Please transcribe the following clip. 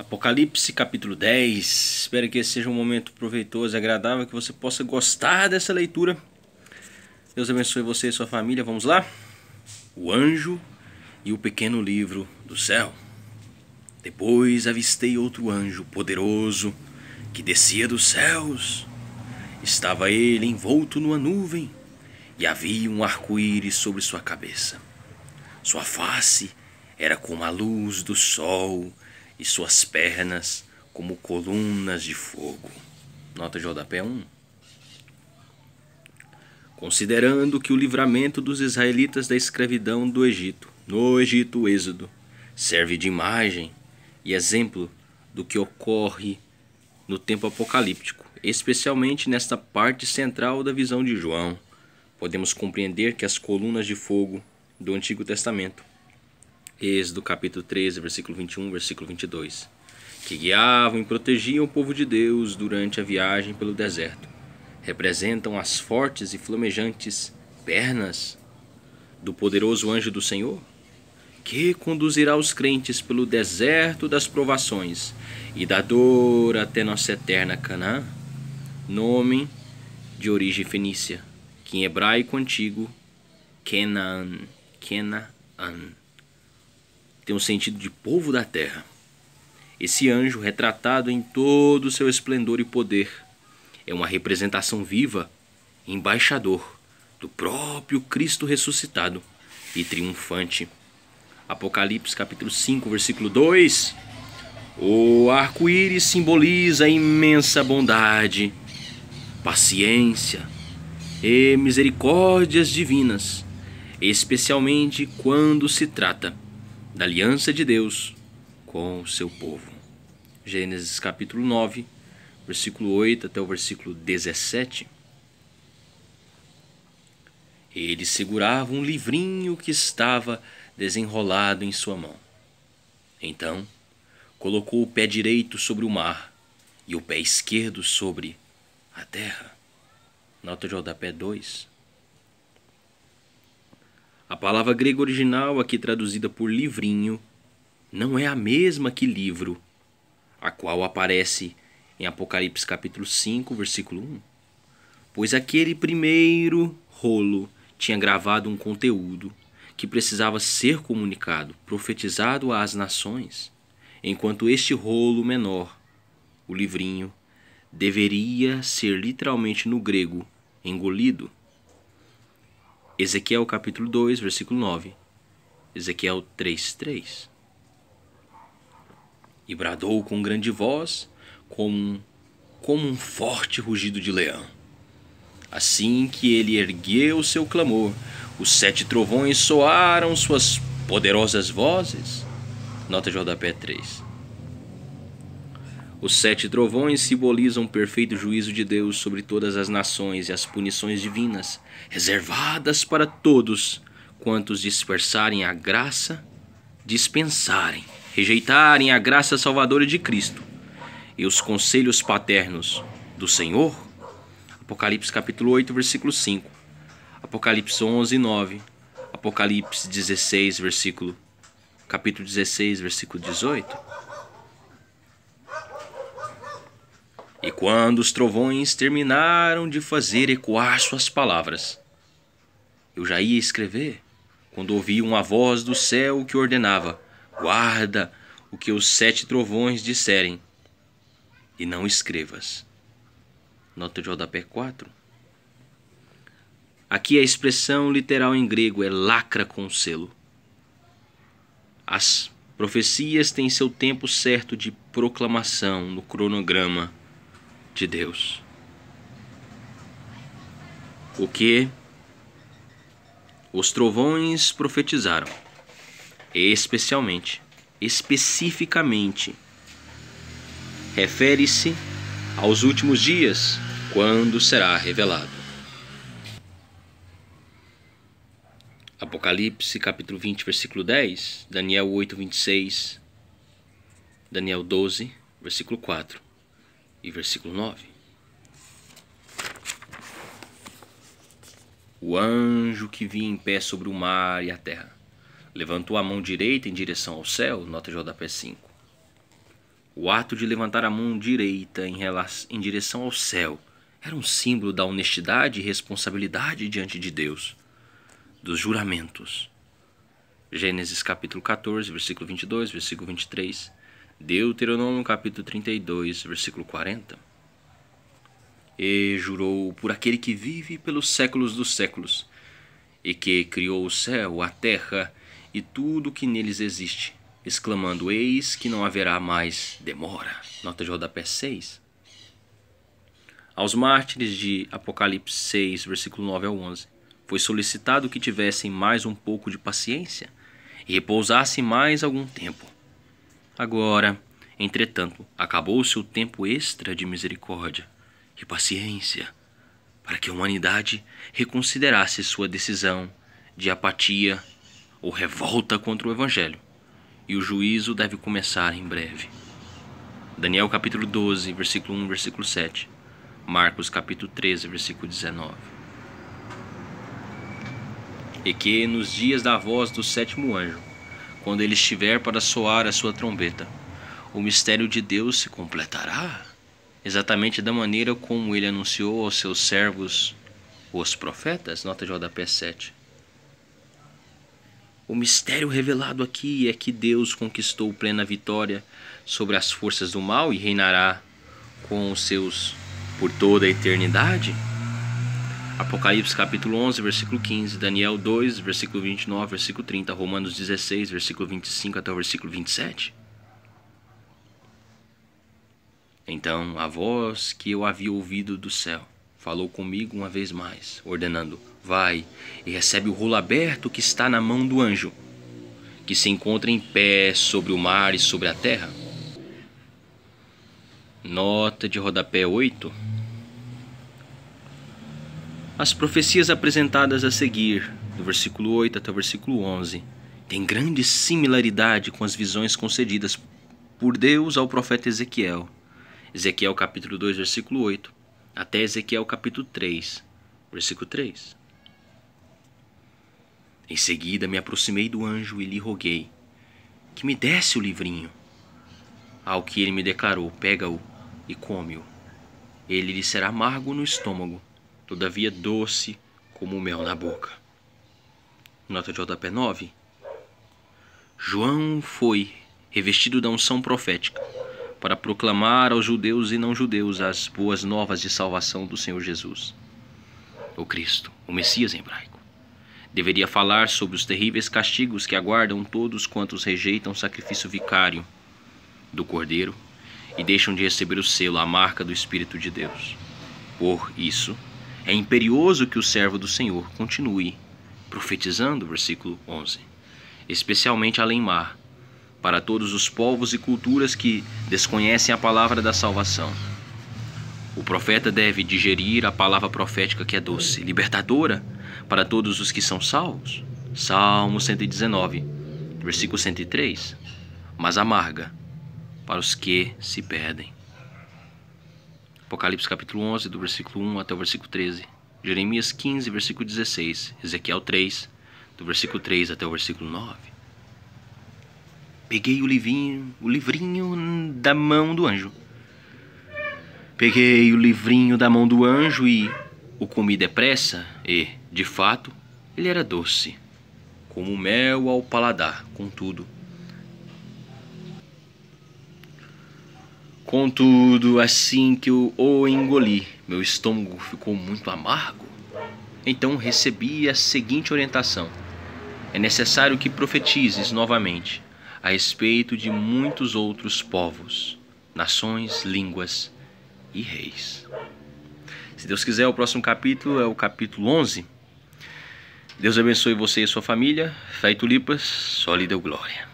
Apocalipse capítulo 10. Espero que esse seja um momento proveitoso e agradável, que você possa gostar dessa leitura. Deus abençoe você e sua família. Vamos lá? O anjo e o pequeno livro do céu. Depois avistei outro anjo poderoso que descia dos céus. Estava ele envolto numa nuvem e havia um arco-íris sobre sua cabeça. Sua face era como a luz do sol e suas pernas como colunas de fogo. Nota de rodapé 1. Considerando que o livramento dos israelitas da escravidão do Egito, no Egito, o Êxodo, serve de imagem e exemplo do que ocorre no tempo apocalíptico, especialmente nesta parte central da visão de João, podemos compreender que as colunas de fogo do Antigo Testamento Êxodo capítulo 13, versículo 21, versículo 22, que guiavam e protegiam o povo de Deus durante a viagem pelo deserto, representam as fortes e flamejantes pernas do poderoso anjo do Senhor, que conduzirá os crentes pelo deserto das provações e da dor até nossa eterna Canaã, nome de origem fenícia, que em hebraico antigo Kenan, Kenan tem um sentido de povo da terra. Esse anjo, retratado em todo o seu esplendor e poder, é uma representação viva, embaixador do próprio Cristo ressuscitado e triunfante. Apocalipse capítulo 5, versículo 2. O arco-íris simboliza imensa bondade, paciência e misericórdias divinas, especialmente quando se trata da aliança de Deus com o seu povo. Gênesis capítulo 9, versículo 8 até o versículo 17. Ele segurava um livrinho que estava desenrolado em sua mão. Então, colocou o pé direito sobre o mar e o pé esquerdo sobre a terra. Nota de rodapé 2. A palavra grega original, aqui traduzida por livrinho, não é a mesma que livro, a qual aparece em Apocalipse capítulo 5, versículo 1. Pois aquele primeiro rolo tinha gravado um conteúdo que precisava ser comunicado, profetizado às nações, enquanto este rolo menor, o livrinho, deveria ser literalmente no grego engolido Ezequiel capítulo 2, versículo 9. Ezequiel 3, 3. E bradou com grande voz, como, como um forte rugido de leão. Assim que ele ergueu seu clamor, os sete trovões soaram suas poderosas vozes. Nota de rodapé 3. Os sete trovões simbolizam o perfeito juízo de Deus sobre todas as nações e as punições divinas, reservadas para todos quantos dispersarem a graça, dispensarem, rejeitarem a graça salvadora de Cristo e os conselhos paternos do Senhor. Apocalipse capítulo 8, versículo 5. Apocalipse 11, 9. Apocalipse 16, versículo capítulo 16, versículo 18. E quando os trovões terminaram de fazer ecoar suas palavras, eu já ia escrever quando ouvi uma voz do céu que ordenava: Guarda o que os sete trovões disserem e não escrevas. Nota de rodapé 4. Aqui a expressão literal em grego é lacra com selo. As profecias têm seu tempo certo de proclamação no cronograma de Deus. O que os trovões profetizaram, especialmente, especificamente, refere-se aos últimos dias, quando será revelado. Apocalipse capítulo 20, versículo 10, Daniel 8, 26, Daniel 12, versículo 4 e versículo 9. O anjo que vinha em pé sobre o mar e a terra levantou a mão direita em direção ao céu, nota JP 5. O ato de levantar a mão direita em, relação, em direção ao céu era um símbolo da honestidade e responsabilidade diante de Deus, dos juramentos. Gênesis capítulo 14, versículo 22, versículo 23 Deuteronômio capítulo 32, versículo 40. E jurou por aquele que vive pelos séculos dos séculos, e que criou o céu, a terra e tudo o que neles existe, exclamando: Eis que não haverá mais demora. Nota de rodapé 6. Aos mártires de Apocalipse 6, versículo 9 ao 11, foi solicitado que tivessem mais um pouco de paciência e repousassem mais algum tempo Agora, entretanto, acabou-se o tempo extra de misericórdia e paciência para que a humanidade reconsiderasse sua decisão de apatia ou revolta contra o Evangelho. E o juízo deve começar em breve. Daniel capítulo 12, versículo 1, versículo 7. Marcos capítulo 13, versículo 19. E que nos dias da voz do sétimo anjo quando ele estiver para soar a sua trombeta. O mistério de Deus se completará exatamente da maneira como ele anunciou aos seus servos, os profetas. Nota de rodapé 7. O mistério revelado aqui é que Deus conquistou plena vitória sobre as forças do mal e reinará com os seus por toda a eternidade. Apocalipse capítulo 11, versículo 15, Daniel 2, versículo 29, versículo 30, Romanos 16, versículo 25 até o versículo 27. Então a voz que eu havia ouvido do céu falou comigo uma vez mais, ordenando: Vai e recebe o rolo aberto que está na mão do anjo, que se encontra em pé sobre o mar e sobre a terra. Nota de rodapé 8 as profecias apresentadas a seguir, do versículo 8 até o versículo 11, têm grande similaridade com as visões concedidas por Deus ao profeta Ezequiel. Ezequiel capítulo 2, versículo 8, até Ezequiel capítulo 3, versículo 3. Em seguida me aproximei do anjo e lhe roguei que me desse o livrinho. Ao que ele me declarou: pega-o e come-o. Ele lhe será amargo no estômago todavia doce como mel na boca. Nota de JP 9. João foi revestido da unção profética para proclamar aos judeus e não judeus as boas novas de salvação do Senhor Jesus. O Cristo, o Messias em hebraico, deveria falar sobre os terríveis castigos que aguardam todos quantos rejeitam o sacrifício vicário do Cordeiro e deixam de receber o selo, a marca do Espírito de Deus. Por isso, é imperioso que o servo do Senhor continue profetizando, versículo 11, especialmente além mar, para todos os povos e culturas que desconhecem a palavra da salvação. O profeta deve digerir a palavra profética que é doce, libertadora para todos os que são salvos. Salmo 119, versículo 103. Mas amarga para os que se perdem. Apocalipse capítulo 11, do versículo 1 até o versículo 13, Jeremias 15, versículo 16, Ezequiel 3, do versículo 3 até o versículo 9. Peguei o livrinho, o livrinho da mão do anjo. Peguei o livrinho da mão do anjo e o comi depressa e, de fato, ele era doce, como mel ao paladar, contudo, Contudo, assim que eu o engoli, meu estômago ficou muito amargo. Então recebi a seguinte orientação: É necessário que profetizes novamente a respeito de muitos outros povos, nações, línguas e reis. Se Deus quiser, o próximo capítulo é o capítulo 11. Deus abençoe você e sua família. Fé e tulipas, só lhe deu glória.